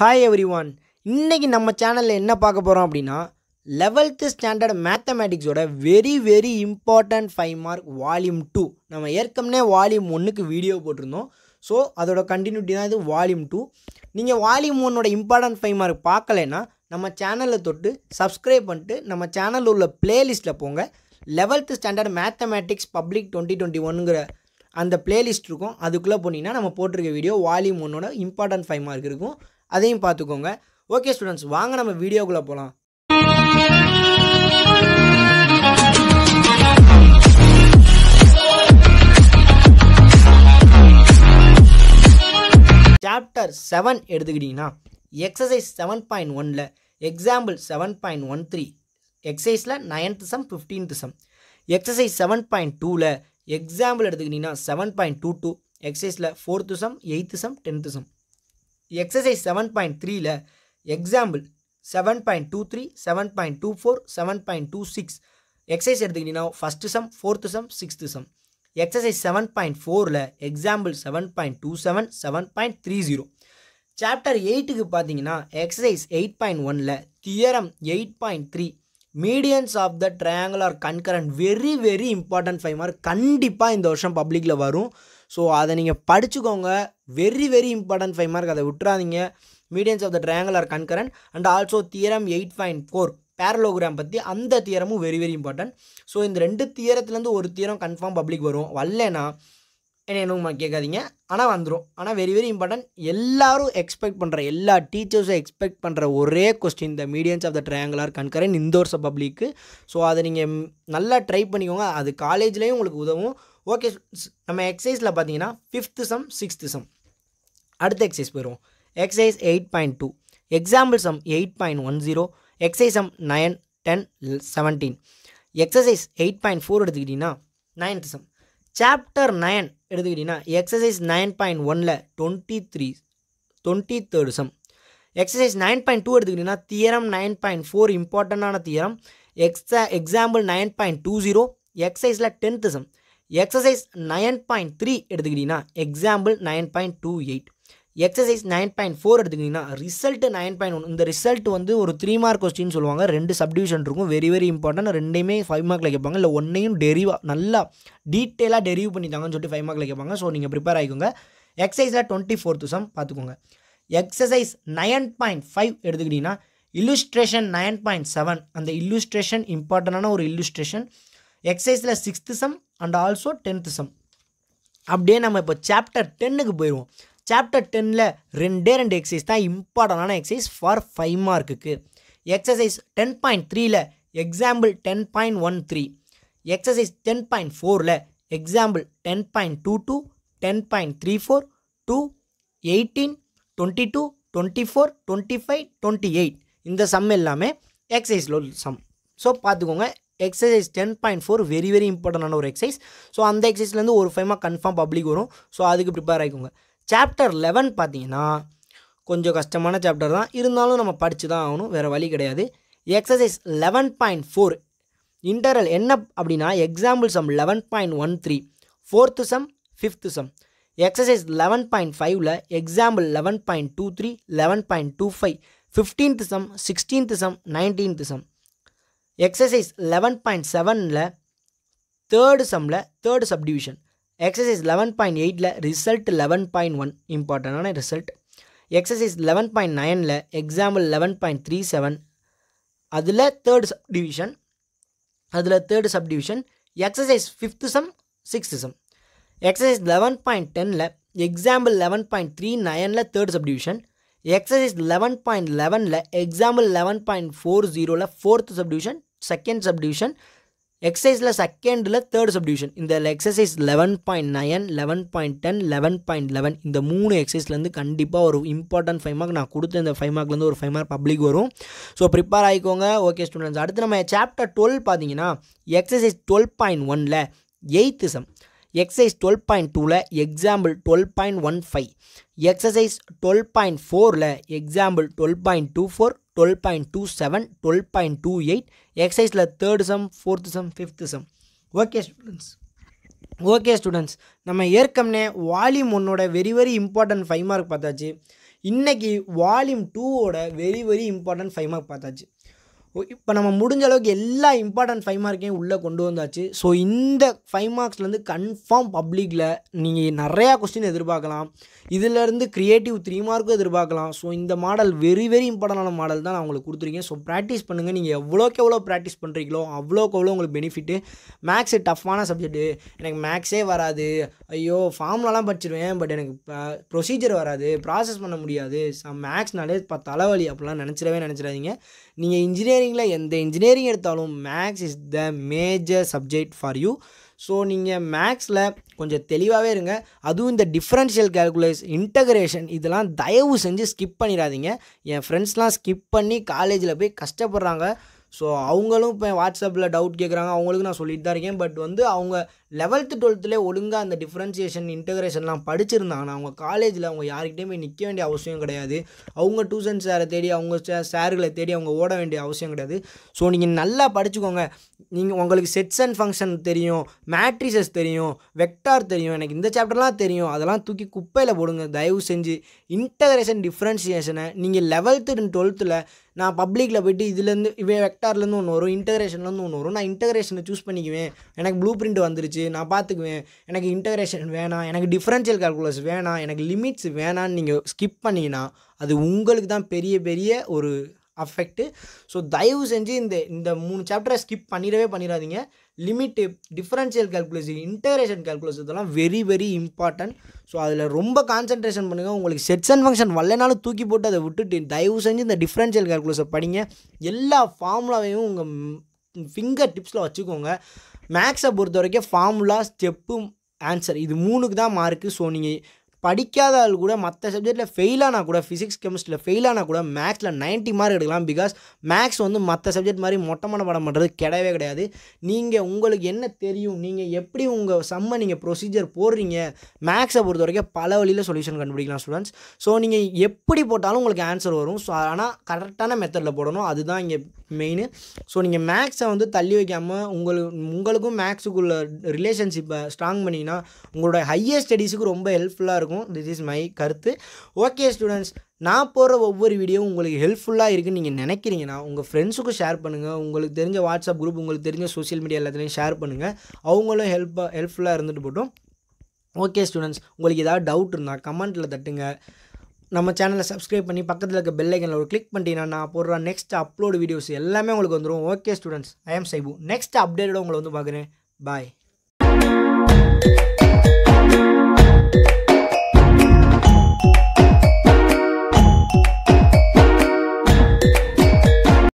hi every one இன்றைக்கி நம்ம சேனலில் என்ன பார்க்க போகிறோம் அப்படின்னா லெவல்த்து ஸ்டாண்டர்ட் மேத்தமேட்டிக்ஸோட very very important five mark volume two நம்ம ஏற்கனவே வால்யூம் ஒன்றுக்கு வீடியோ போட்டிருந்தோம் ஸோ அதோட கண்டினியூட்டி தான் இது வால்யூம் டூ நீங்கள் வால்யூம் ஒன்னோட இம்பார்ட்டண்ட் ஃபைவ் மார்க் பார்க்கலைன்னா நம்ம சேனலில் தொட்டு சப்ஸ்கிரைப் பண்ணிட்டு நம்ம சேனலில் உள்ள ப்ளேலிஸ்ட்டில் போங்க eleventh standard mathematics public twenty twenty ஒன்னுங்கிற அந்த பிளேலிஸ்ட் இருக்கும் அதுக்குள்ளே போனீங்கன்னா நம்ம போட்டிருக்க வீடியோ வால்யூம் ஒன்னோட இம்பார்ட்டன்ட் ஃபைவ் மார்க் இருக்கும் அதையும் பார்த்துக்கோங்க ஓகே ஸ்டூடெண்ட்ஸ் வாங்க நம்ம வீடியோக்குள்ளே போகலாம் சாப்டர் செவன் எடுத்துக்கிட்டிங்கன்னா எக்ஸசைஸ் செவன் பாயிண்ட் ஒன்ல example seven point one three எக்ஸசைஸில் ninth sum fifteenth sum exercise seven point டூவில் எக்ஸாம்பிள் எடுத்துக்கிட்டிங்கன்னா செவன் பாயிண்ட் டூ டூ எக்ஸசைஸில் fourth sum eighth sum tenth sum exercise seven point த்ரீயில் example seven point two three seven point two four seven point two six exercise எடுத்துக்கிட்டீங்கன்னா first sum fourth sum sixth sum exercise seven point ஃபோரில் example seven point two seven seven point three zero chapter எயிட்டுக்கு பார்த்தீங்கன்னா exercise eight point ஒனில் theorem eight point three medians of the triangular concurrent very very important five mark கண்டிப்பாக இந்த வருஷம் பப்ளிக்கில் வரும் so அதை நீங்கள் படிச்சுக்கோங்க very very important five mark அதை விட்டுறாதீங்க medians of the triangle are and also theorem eight point four parallelogram பற்றி அந்த தியரமும் வெரி வெரி இம்பார்ட்டன்ட் ஸோ இந்த ரெண்டு தியரத்துலேருந்து ஒரு தியரம் கன்ஃபார்ம் பப்ளிக் வரும் வரலனா என்ன என்ன கேட்காதீங்க ஆனால் வந்துடும் ஆனால் வெரி வெரி இம்பார்ட்டன்ட் எல்லோரும் எக்ஸ்பெக்ட் பண்ணுற எல்லா டீச்சர்ஸும் எக்ஸ்பெக்ட் பண்ணுற ஒரே கொஸ்டின் இந்த medians of the triangular concurrent இந்தோர்ஸ் பப்ளிக்கு ஸோ அதை நீங்கள் நல்லா ட்ரை பண்ணிக்கோங்க அது காலேஜ்லேயும் உங்களுக்கு உதவும் ஓகே நம்ம எக்ஸசைஸில் பார்த்தீங்கன்னா ஃபிஃப்த்து சம் சிக்ஸ்த்து சம் அடுத்த எக்ஸசைஸ் போயிடுவோம் exercise eight point two example sum eight point one zero exercise sum nine ten seventeen exercise eight point four எடுத்துக்கிட்டிங்கன்னா நைன்த் சம் சாப்டர் நயன் எடுத்துக்கிட்டிங்கன்னா எக்ஸசைஸ் நைன் பாயிண்ட் ஒனில் twenty three twenty third sum exercise nine point two எடுத்துக்கிட்டிங்கன்னா theorem nine point four இம்பார்ட்டண்ட்டான theorem எக்ஸா example nine point two zero எக்ஸசைஸில் tenth sum exercise nine point three எடுத்துக்கிட்டிங்கன்னா example nine point two eight exercise nine point four எடுத்துக்கிட்டிங்கன்னா result nine point one இந்த result வந்து ஒரு three mark question சொல்லுவாங்க ரெண்டு சப்டிவிஷன் இருக்கும் வெரி வெரி இம்பார்ட்டன்ட் ரெண்டையுமே ஃபைவ் மார்க்கில் கேட்பாங்க இல்லை ஒன்றையும் டெரிவாக நல்லா டீட்டெயிலாக டெரிவ் பண்ணிட்டாங்கன்னு சொல்லிட்டு ஃபைவ் மார்க்கில் கேட்பாங்க ஸோ நீங்கள் ப்ரிப்பேர் ஆகிக்கோங்க எக்ஸசைஸில் டுவெண்ட்டி ஃபோர் சம் பார்த்துக்கோங்க எக்ஸசைஸ் நயன் பாயிண்ட் ஃபைவ் எடுத்துக்கிட்டிங்கன்னா இல்லுஸ்ட்ரேஷன் நைன் பாயிண்ட் செவன் அந்த இல்லுஸ்ட்ரேஷன் இம்பார்ட்டண்டான ஒரு இல்லுஸ்ட்ரேஷன் எக்ஸசைஸில் sixth sum and also tenth sum அப்படியே நம்ம இப்போ சாப்டர் டென்னுக்கு போயிடுவோம் சாப்டர் டென்னில் ரெண்டே ரெண்டு எக்ஸசைஸ் தான் இம்பார்ட்டண்டான எக்ஸசைஸ் ஃபார் ஃபைவ் மார்க்குக்கு எக்ஸசைஸ் டென் பாயிண்ட் த்ரீயில் example ten point one three exercise ten point ஃபோரில் example ten point two two ten point three four two eighteen twenty two twenty four twenty five twenty eight இந்த sum எல்லாமே எக்ஸசைஸில் sum so பார்த்துக்கோங்க exercise ten point four very very இம்பார்ட்டண்டான ஒரு exercise so அந்த எக்ஸசைஸ்லேருந்து ஒரு ஃபைமாக கன்ஃபார்ம் பப்ளிக் வரும் ஸோ அதுக்கு ப்ரிப்பேர் ஆகிக்கோங்க சாப்டர் லெவன் பார்த்தீங்கன்னா கொஞ்சம் கஷ்டமான சாப்டர் தான் இருந்தாலும் நம்ம படித்து தான் ஆகணும் வேறு வழி கிடையாது எக்ஸசைஸ் லெவன் பாயிண்ட் ஃபோர் இன்டரல் என்ன அப்படின்னா example sum eleven point one three fourth sum fifth sum exercise eleven point ஃபைவ்ல example eleven point two three eleven point two five fifteenth sum sixteenth sum nineteenth sum exercise eleven point செவனில் third சம்மில் third subdivision exercise eleven point எயிட்டில் result eleven point one இம்பார்ட்டண்டான result exercise eleven point நைனில் example eleven point three seven அதில் third subdivision அதில் third subdivision exercise fifth sum sixth sum exercise eleven point டெனில் example eleven point three நைனில் third subdivision exercise eleven point லெவனில் example eleven point four ஜீரோவில் fourth subdivision second subdivision எக்ஸசைஸில் செகண்டில் third subdivision இந்த exercise eleven point nine eleven point ten eleven point eleven இந்த மூணு எக்ஸசைஸ்லேருந்து கண்டிப்பாக ஒரு இம்பார்ட்டன்ட் ஃபைவ் மார்க் நான் கொடுத்த இந்த ஃபைவ் மார்க்லேருந்து ஒரு ஃபைவ் மார்க் பப்ளிக் வரும் ஸோ ப்ரிப்பேர் ஆகிக்கோங்க ஓகே ஸ்டூடெண்ட்ஸ் அடுத்து நம்ம சாப்டர் டுவெல் பார்த்தீங்கன்னா எக்ஸசைஸ் டுவெல் பாயிண்ட் ஒனில் eighth sum exercise twelve point டூவில் example twelve point one five exercise twelve point ஃபோரில் example twelve point two four twelve point two seven twelve point two eight எக்ஸசைஸில் third sum fourth sum fifth sum okay students okay students நம்ம ஏற்கனவே volume ஒன்னோட very very important five mark பார்த்தாச்சு இன்றைக்கி volume டூவோட very very important five mark பார்த்தாச்சு இப்போ நம்ம முடிஞ்ச அளவுக்கு எல்லா இம்பார்ட்டன்ட் ஃபைவ் மார்க்கையும் உள்ளே கொண்டு வந்தாச்சு ஸோ இந்த ஃபைவ் மார்க்ஸ்லேருந்து கன்ஃபார்ம் பப்ளிக்கில் நீங்கள் நிறையா கொஸ்டின் எதிர்பார்க்கலாம் இதிலேருந்து க்ரியேட்டிவ் த்ரீ மார்க்கும் எதிர்பார்க்கலாம் ஸோ இந்த மாடல் வெரி வெரி இம்பார்ட்டண்டான மாடல் தான் நான் உங்களுக்கு கொடுத்துருக்கேன் ஸோ ப்ராக்டிஸ் பண்ணுங்கள் நீங்கள் எவ்வளோக்கு எவ்வளோ ப்ராக்டிஸ் பண்ணுறீங்களோ அவ்வளோக்கு எவ்வளோ உங்களுக்கு பெனிஃபிட்டு மேக்ஸு டஃப்பான சப்ஜெக்ட்டு எனக்கு மேக்ஸே வராது ஐயோ ஃபார்ம்லாம் படிச்சிருவேன் பட் எனக்கு ப்ரொசீஜர் வராது ப்ராசஸ் பண்ண முடியாது மேக்ஸ்னாலே இப்போ தலைவலி அப்படிலாம் நினச்சிடவே நினச்சிடாதீங்க நீங்கள் இன்ஜினியரிங் இன்ஜினியரிங்கில் எந்த இன்ஜினியரிங் எடுத்தாலும் maths is the major subject for you so நீங்கள் மேக்ஸில் கொஞ்சம் தெளிவாகவே இருங்க அதுவும் இந்த டிஃப்ரென்ஷியல் கேல்குலேஸ் இன்டகிரேஷன் இதெல்லாம் தயவு செஞ்சு ஸ்கிப் பண்ணிடாதீங்க என் ஃப்ரெண்ட்ஸ்லாம் ஸ்கிப் பண்ணி காலேஜில் போய் கஷ்டப்படுறாங்க ஸோ அவங்களும் இப்போ வாட்ஸ்அப்பில் டவுட் கேட்குறாங்க அவங்களுக்கு நான் சொல்லிட்டு தான் இருக்கேன் பட் வந்து அவங்க லெவல்த்து டுவெல்த்துலேயே ஒழுங்காக அந்த டிஃப்ரென்சியேஷன் இன்டகிரேஷன்லாம் படிச்சிருந்தாங்கன்னா அவங்க காலேஜில் அவங்க யார்கிட்டே போய் நிற்க வேண்டிய அவசியம் கிடையாது அவங்க டியூஷன் சாரை தேடி அவங்க சார்களை தேடி அவங்க ஓட வேண்டிய அவசியம் கிடையாது ஸோ நீங்கள் நல்லா படிச்சுக்கோங்க நீங்கள் உங்களுக்கு செட்ஸ் அண்ட் ஃபங்க்ஷன் தெரியும் மேட்ரிசஸ் தெரியும் வெக்டார் தெரியும் எனக்கு இந்த சாப்டர்லாம் தெரியும் அதெல்லாம் தூக்கி குப்பையில் போடுங்க தயவு செஞ்சு இன்டகிரேஷன் டிஃப்ரென்சியேஷனை நீங்கள் லெவல்த்து டுவெல்த்தில் நான் பப்ளிக்கில் போய்ட்டு இதுலேருந்து இவே வெக்டார்லேருந்து ஒன்று வரும் இன்டகிரேஷன்லேருந்து ஒன்று வரும் நான் இன்டகிரேஷனை சூஸ் பண்ணிக்குவேன் எனக்கு ப்ளூ பிரிண்ட் வந்துருச்சு நான் பார்த்துக்குவேன் எனக்கு இன்டகிரேஷன் வேணாம் எனக்கு டிஃப்ரென்ஷியல் கால்குலஸ் வேணாம் எனக்கு லிமிட்ஸ் வேணான்னு நீங்கள் ஸ்கிப் பண்ணிங்கன்னா அது உங்களுக்கு தான் பெரிய பெரிய ஒரு அஃபெக்ட்டு ஸோ தயவு செஞ்சு இந்த இந்த மூணு சாப்டரை ஸ்கிப் பண்ணிடவே பண்ணிடாதீங்க limit differential calculation integration calculation இதெல்லாம் வெரி வெரி இம்பார்ட்டன்ட் ஸோ அதில் ரொம்ப கான்சன்ட்ரேஷன் பண்ணுங்கள் உங்களுக்கு செட்ஸ் அண்ட் ஃபங்க்ஷன் வல்லனாலும் தூக்கி போட்டு அதை விட்டுட்டு தயவு செஞ்சு இந்த டிஃப்ரென்ஷியல் கேல்குலேஷன் படிங்க எல்லா ஃபார்முலாவையும் உங்கள் ஃபிங்கர் டிப்ஸில் வச்சுக்கோங்க மேக்ஸை பொறுத்த வரைக்கும் ஃபார்முலா ஸ்டெப்பு ஆன்சர் இது மூணுக்கு தான் மார்க்கு ஸோ நீங்கள் படிக்காத ஆள் கூட மற்ற சப்ஜெக்ட்டில் ஃபெயிலானா கூட ஃபிசிக்ஸ் கெமிஸ்ட்ரியில் ஆனால் கூட மேக்ஸில் நைன்ட்டி மார்க் எடுக்கலாம் பிகாஸ் மேக்ஸ் வந்து மற்ற சப்ஜெக்ட் மாதிரி மொட்டமான படம் பண்ணுறது கிடையவே கிடையாது நீங்கள் உங்களுக்கு என்ன தெரியும் நீங்கள் எப்படி உங்கள் செம்ம நீங்கள் ப்ரொசீஜர் போடுறீங்க மேக்ஸை பொறுத்த வரைக்கும் பல வழியில் சொல்யூஷன் கண்டுபிடிக்கலாம் ஸ்டூடெண்ட்ஸ் ஸோ நீங்கள் எப்படி போட்டாலும் உங்களுக்கு ஆன்சர் வரும் ஸோ ஆனால் கரெக்டான மெத்தடில் போடணும் அதுதான் இங்கே மெயின் ஸோ நீங்கள் மேக்ஸை வந்து தள்ளி வைக்காமல் உங்களுக்கு உங்களுக்கும் மேக்ஸுக்குள்ள ரிலேஷன்ஷிப்பை ஸ்ட்ராங் பண்ணிங்கன்னா உங்களோட ஹையர் ஸ்டடீஸுக்கு ரொம்ப ஹெல்ப்ஃபுல்லாக இருக்கும் திஸ் இஸ் மை கருத்து ஓகே ஸ்டூடெண்ட்ஸ் நான் போகிற ஒவ்வொரு வீடியோவும் உங்களுக்கு ஹெல்ப்ஃபுல்லாக இருக்குன்னு நீங்கள் நினைக்கிறீங்கன்னா உங்கள் ஃப்ரெண்ட்ஸுக்கும் ஷேர் பண்ணுங்கள் உங்களுக்கு தெரிஞ்ச வாட்ஸ்அப் குரூப் உங்களுக்கு தெரிஞ்ச சோசியல் மீடியா எல்லாத்துலேயும் ஷேர் பண்ணுங்கள் அவங்களும் ஹெல்ப்பாக ஹெல்ப்ஃபுல்லாக இருந்துட்டு போட்டோம் ஓகே ஸ்டூடெண்ட்ஸ் உங்களுக்கு ஏதாவது டவுட் இருந்தால் கமெண்ட்டில் தட்டுங்க நம்ம சேனலை சப்ஸ்கிரைப் பண்ணி பக்கத்தில் இருக்க ஐக்கனில் ஒரு கிளிக் பண்ணிட்டீங்கன்னா நான் போடுற நெக்ஸ்ட் அப்லோடு வீடியோஸ் எல்லாமே உங்களுக்கு வந்துடும் okay students I am Saibu next அப்டேட்டோட உங்களை வந்து பார்க்குறேன் பாய்